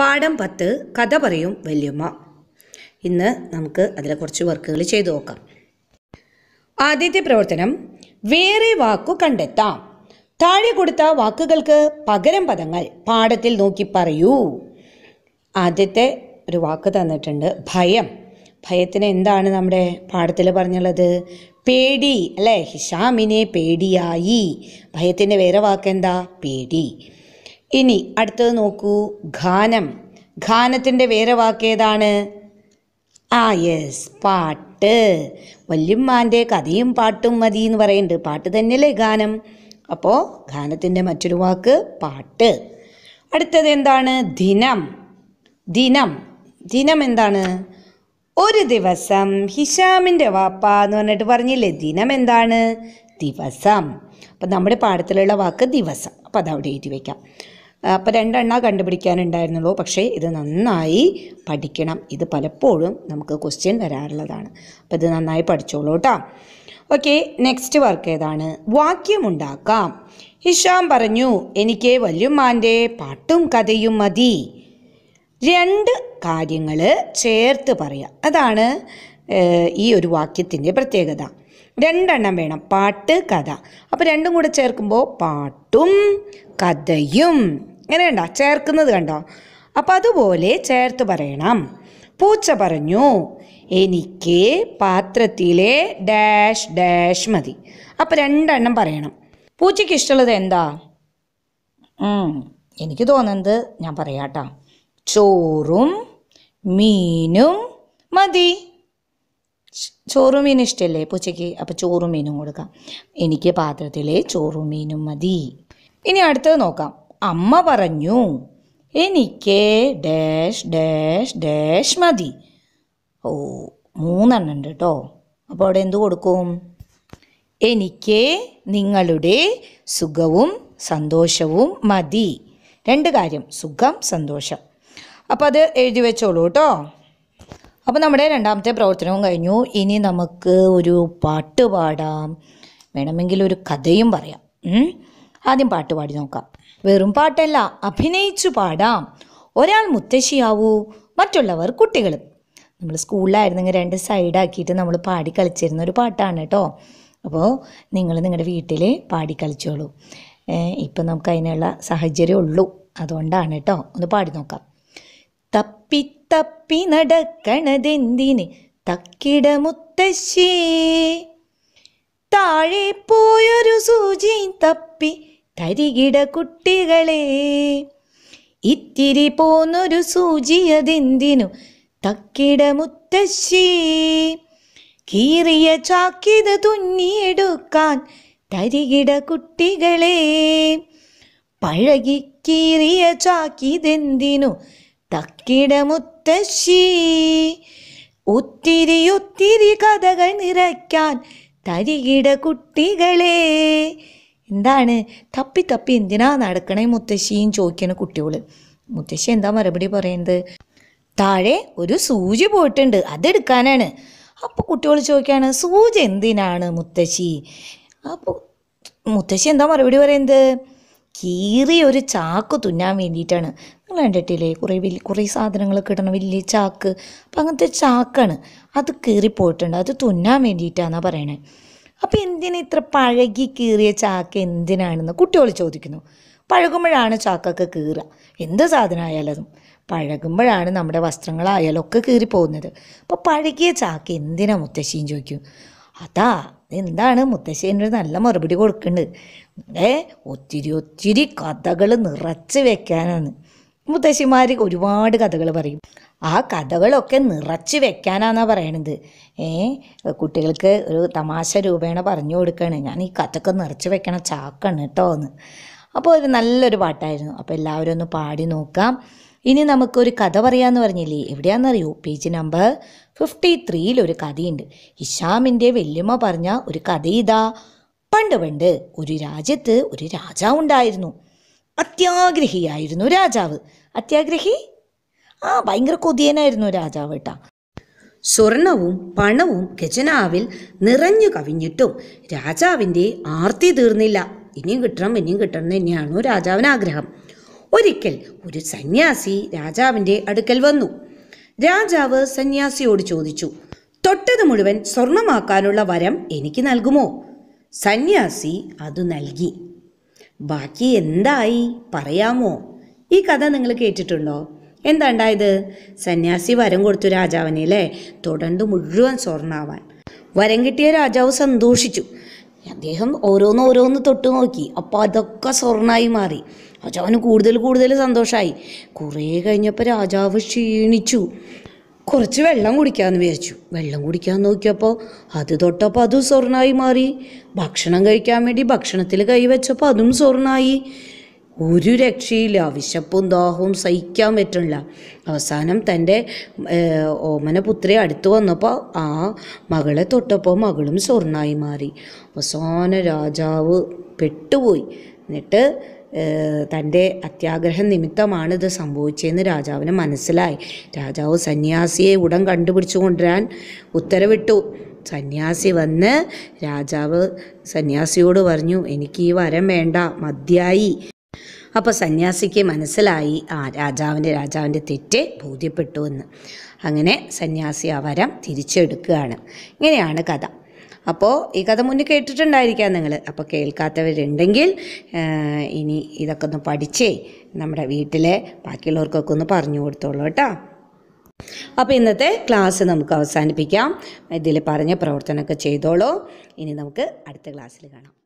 പാഠം പത്ത് കഥ പറയും വല്യമ്മ ഇന്ന് നമുക്ക് അതിലെ കുറച്ച് വർക്കുകൾ ചെയ്തു നോക്കാം ആദ്യത്തെ പ്രവർത്തനം വേറെ വാക്കു കണ്ടെത്താം താഴെ കൊടുത്ത വാക്കുകൾക്ക് പകരം പദങ്ങൾ പാഠത്തിൽ നോക്കി പറയൂ ആദ്യത്തെ ഒരു വാക്ക് തന്നിട്ടുണ്ട് ഭയം ഭയത്തിന് എന്താണ് നമ്മുടെ പാഠത്തിൽ പറഞ്ഞുള്ളത് പേടി അല്ലേ ഹിഷാമിനെ പേടിയായി ഭയത്തിൻ്റെ വേറെ വാക്കെന്താ പേടി ഇനി അടുത്തത് നോക്കൂ ഗാനം ഗാനത്തിൻ്റെ വേറെ വാക്കേതാണ് ആ യെസ് പാട്ട് വല്യമ്മാൻ്റെ കഥയും പാട്ടും മതി എന്ന് പറയുന്നുണ്ട് പാട്ട് തന്നെയല്ലേ ഗാനം അപ്പോൾ ഗാനത്തിൻ്റെ മറ്റൊരു വാക്ക് പാട്ട് അടുത്തത് എന്താണ് ദിനം ദിനം ദിനം എന്താണ് ഒരു ദിവസം ഹിഷാമിൻ്റെ വാപ്പ എന്ന് പറഞ്ഞിട്ട് പറഞ്ഞില്ലേ ദിനം എന്താണ് ദിവസം അപ്പം നമ്മുടെ പാഠത്തിലുള്ള വാക്ക് ദിവസം അപ്പോൾ അത് അവിടെ എഴുതി വയ്ക്കാം അപ്പം രണ്ടെണ്ണ കണ്ടുപിടിക്കാനുണ്ടായിരുന്നുള്ളൂ പക്ഷേ ഇത് നന്നായി പഠിക്കണം ഇത് പലപ്പോഴും നമുക്ക് ക്വസ്റ്റ്യൻ വരാറുള്ളതാണ് അപ്പം ഇത് നന്നായി പഠിച്ചോളൂ കേട്ടോ ഓക്കെ നെക്സ്റ്റ് വർക്ക് ഏതാണ് വാക്യമുണ്ടാക്കാം ഹിഷാം പറഞ്ഞു എനിക്ക് വല്യുമ്മാൻ്റെ പാട്ടും കഥയും മതി രണ്ട് കാര്യങ്ങൾ ചേർത്ത് പറയാം അതാണ് ഈ ഒരു വാക്യത്തിൻ്റെ പ്രത്യേകത രണ്ടെണ്ണം വേണം പാട്ട് കഥ അപ്പോൾ രണ്ടും കൂടെ ചേർക്കുമ്പോൾ പാട്ടും കഥയും ഇങ്ങനെ കണ്ടോ ചേർക്കുന്നത് കണ്ടോ അപ്പം അതുപോലെ ചേർത്ത് പറയണം പൂച്ച പറഞ്ഞു എനിക്ക് പാത്രത്തിലെ ഡാഷ് ഡാഷ് മതി അപ്പം രണ്ടെണ്ണം പറയണം പൂച്ചയ്ക്ക് ഇഷ്ടമുള്ളത് എന്താ എനിക്ക് തോന്നുന്നത് ഞാൻ പറയാട്ടോ ചോറും മീനും മതി ചോറും മീനും ഇഷ്ടമല്ലേ പൂച്ചയ്ക്ക് അപ്പോൾ ചോറും മീനും കൊടുക്കാം എനിക്ക് പാത്രത്തിലെ ചോറും മീനും മതി ഇനി അടുത്തത് നോക്കാം അമ്മ പറഞ്ഞു എനിക്ക് ഡാഷ് ഡാഷ് ഡാഷ് മതി ഓ മൂന്നെണ്ണം ഉണ്ട് കേട്ടോ അപ്പോൾ അവിടെ എന്ത് കൊടുക്കും എനിക്ക് നിങ്ങളുടെ സുഖവും സന്തോഷവും മതി രണ്ട് കാര്യം സുഖം സന്തോഷം അപ്പോൾ അത് എഴുതി വെച്ചോളൂ കേട്ടോ അപ്പോൾ നമ്മുടെ രണ്ടാമത്തെ പ്രവർത്തനവും കഴിഞ്ഞു ഇനി നമുക്ക് ഒരു പാട്ട് പാടാം വേണമെങ്കിൽ ഒരു കഥയും പറയാം ആദ്യം പാട്ട് പാടി നോക്കാം വെറും പാട്ടല്ല അഭിനയിച്ചു പാടാം ഒരാൾ മുത്തശ്ശിയാവൂ മറ്റുള്ളവർ കുട്ടികളും നമ്മൾ സ്കൂളിലായിരുന്നെങ്കിൽ രണ്ട് സൈഡാക്കിയിട്ട് നമ്മൾ പാടി കളിച്ചിരുന്ന ഒരു പാട്ടാണ് കേട്ടോ അപ്പോൾ നിങ്ങൾ നിങ്ങളുടെ വീട്ടിൽ പാടി കളിച്ചോളൂ ഇപ്പം നമുക്ക് അതിനുള്ള സാഹചര്യം ഉള്ളൂ അതുകൊണ്ടാണ് കേട്ടോ ഒന്ന് പാടി നോക്കാം തപ്പി തപ്പി നടക്കണതെന്തിന് തക്കിട മുത്തശ്ശി താഴെ പോയൊരു സൂചി തപ്പി തരികിട കുട്ടികളെ ഇത്തിരി പോന്നൊരു സൂചിയതെന്തിനു തക്കിട മുത്തശ്ശി കീറിയ ചാക്കിത് തുന്നിയെടുക്കാൻ തരികിട കുട്ടികളെ പഴകി കീറിയ ചാക്കിതെന്തിനു തക്കിട മുത്തശ്ശി ഒത്തിരി ഒത്തിരി കഥകൾ നിറയ്ക്കാൻ തരികിട കുട്ടികളെ എന്താണ് തപ്പി തപ്പി എന്തിനാ നടക്കണേ മുത്തശ്ശിയും ചോദിക്കണ കുട്ടികൾ മുത്തശ്ശി എന്താ മറുപടി പറയുന്നത് താഴെ ഒരു സൂചി പോയിട്ടുണ്ട് അതെടുക്കാനാണ് അപ്പോൾ കുട്ടികൾ ചോദിക്കുകയാണ് സൂചി എന്തിനാണ് മുത്തശ്ശി അപ്പോൾ മുത്തശ്ശി എന്താ മറുപടി പറയുന്നത് കീറി ഒരു ചാക്ക് തുന്നാൻ വേണ്ടിയിട്ടാണ് നിങ്ങൾ കണ്ടിട്ടില്ലേ കുറേ വലിയ കുറേ സാധനങ്ങളൊക്കെ ഇടണം വലിയ ചാക്ക് അപ്പം അങ്ങനത്തെ ചാക്കാണ് അത് കീറിപ്പോയിട്ടുണ്ട് അത് തുന്നാൻ വേണ്ടിയിട്ടാണെന്നാണ് പറയണേ അപ്പോൾ എന്തിനാ ഇത്ര പഴകി കീറിയ ചാക്ക എന്തിനാണെന്ന് കുട്ടികൾ ചോദിക്കുന്നു പഴകുമ്പോഴാണ് ചാക്കൊക്കെ കീറുക എന്ത് സാധനമായാലും പഴകുമ്പോഴാണ് നമ്മുടെ വസ്ത്രങ്ങളായാലും ഒക്കെ കീറിപ്പോകുന്നത് അപ്പോൾ പഴകിയ ചാക്ക് എന്തിനാ മുത്തശ്ശിയും ചോദിക്കും അതാ എന്താണ് മുത്തശ്ശേൻ്റെ നല്ല മറുപടി കൊടുക്കുന്നുണ്ട് ഏ ഒത്തിരി ഒത്തിരി കഥകൾ നിറച്ച് വെക്കാനാണ് മുത്തശ്ശിമാർ ഒരുപാട് കഥകൾ പറയും ആ കഥകളൊക്കെ നിറച്ച് വെക്കാനാണെന്നാണ് പറയണത് ഏ കുട്ടികൾക്ക് ഒരു തമാശ രൂപേണ പറഞ്ഞു കൊടുക്കുകയാണ് ഞാൻ ഈ കഥയൊക്കെ നിറച്ച് വെക്കണ ചാക്കണം കേട്ടോ എന്ന് അപ്പോൾ ഒരു നല്ലൊരു പാട്ടായിരുന്നു അപ്പോൾ എല്ലാവരും ഒന്ന് പാടി നോക്കാം ഇനി നമുക്കൊരു കഥ പറയാമെന്ന് പറഞ്ഞില്ലേ എവിടെയാണെന്നറിയോ പേജ് നമ്പർ ഫിഫ്റ്റി ത്രീയിലൊരു ഒരു കഥയുണ്ട് ഇഷാമിൻ്റെ വെല്ലുമ പറഞ്ഞ ഒരു കഥ ഇതാ പണ്ട് പണ്ട് ഒരു രാജ്യത്ത് ഒരു രാജാവുണ്ടായിരുന്നു അത്യാഗ്രഹിയായിരുന്നു രാജാവ് അത്യാഗ്രഹി ആ ഭയങ്കര കൊതിയനായിരുന്നു രാജാവ് കേട്ടാ സ്വർണവും പണവും ഖജനാവിൽ നിറഞ്ഞു കവിഞ്ഞിട്ടും രാജാവിൻ്റെ ആർത്തി തീർന്നില്ല ഇനിയും കിട്ടണം ഇനിയും കിട്ടണം തന്നെയാണോ രാജാവിന് ആഗ്രഹം ഒരിക്കൽ ഒരു സന്യാസി രാജാവിൻ്റെ അടുക്കൽ വന്നു രാജാവ് സന്യാസിയോട് ചോദിച്ചു തൊട്ടത് മുഴുവൻ സ്വർണമാക്കാനുള്ള വരം എനിക്ക് നൽകുമോ സന്യാസി അത് നൽകി ബാക്കി എന്തായി പറയാമോ ഈ കഥ നിങ്ങൾ കേട്ടിട്ടുണ്ടോ എന്താ ഉണ്ടായത് സന്യാസി വരം കൊടുത്തു രാജാവിനെ അല്ലേ തുടർന്ന് മുഴുവൻ സ്വർണ്ണാവാൻ വരം കിട്ടിയ രാജാവ് സന്തോഷിച്ചു അദ്ദേഹം ഓരോന്ന് ഓരോന്ന് തൊട്ട് നോക്കി അപ്പോൾ അതൊക്കെ സ്വർണ്ണമായി മാറി രാജാവിന് കൂടുതൽ കൂടുതൽ സന്തോഷമായി കുറേ കഴിഞ്ഞപ്പോൾ രാജാവ് ക്ഷീണിച്ചു കുറച്ച് വെള്ളം കുടിക്കാമെന്ന് വിചാരിച്ചു വെള്ളം കുടിക്കാൻ നോക്കിയപ്പോൾ അത് തൊട്ടപ്പോൾ അതും സ്വർണ്ണമായി മാറി ഭക്ഷണം കഴിക്കാൻ വേണ്ടി ഭക്ഷണത്തിൽ കൈവച്ചപ്പോൾ അതും സ്വർണ്ണമായി ഒരു രക്ഷയില്ല വിശപ്പും ദാഹവും സഹിക്കാൻ പറ്റണില്ല അവസാനം തൻ്റെ ഓമന ഓമനപുത്രി അടുത്ത് വന്നപ്പോൾ ആ മകളെ തൊട്ടപ്പോൾ മകളും സ്വർണ്ണമായി മാറി അവസാന രാജാവ് പെട്ടുപോയി എന്നിട്ട് തൻ്റെ അത്യാഗ്രഹം നിമിത്തമാണ് ഇത് സംഭവിച്ചതെന്ന് രാജാവിന് മനസ്സിലായി രാജാവ് സന്യാസിയെ ഉടൻ കണ്ടുപിടിച്ചു കൊണ്ടുവരാൻ ഉത്തരവിട്ടു സന്യാസി വന്ന് രാജാവ് സന്യാസിയോട് പറഞ്ഞു എനിക്ക് ഈ വരം വേണ്ട മതിയായി അപ്പോൾ സന്യാസിക്ക് മനസ്സിലായി ആ രാജാവിൻ്റെ രാജാവിൻ്റെ തെറ്റ് ബോധ്യപ്പെട്ടു എന്ന് അങ്ങനെ സന്യാസി ആ വരം തിരിച്ചെടുക്കുകയാണ് ഇങ്ങനെയാണ് കഥ അപ്പോൾ ഈ കഥ മുന്നേ കേട്ടിട്ടുണ്ടായിരിക്കാം നിങ്ങൾ അപ്പോൾ കേൾക്കാത്തവരുണ്ടെങ്കിൽ ഇനി ഇതൊക്കെ ഒന്ന് പഠിച്ചേ നമ്മുടെ വീട്ടിലെ ബാക്കിയുള്ളവർക്കൊക്കെ ഒന്ന് പറഞ്ഞു കൊടുത്തോളൂ കേട്ടോ അപ്പോൾ ഇന്നത്തെ ക്ലാസ് നമുക്ക് അവസാനിപ്പിക്കാം ഇതിൽ പറഞ്ഞ പ്രവർത്തനമൊക്കെ ചെയ്തോളൂ ഇനി നമുക്ക് അടുത്ത ക്ലാസ്സിൽ കാണാം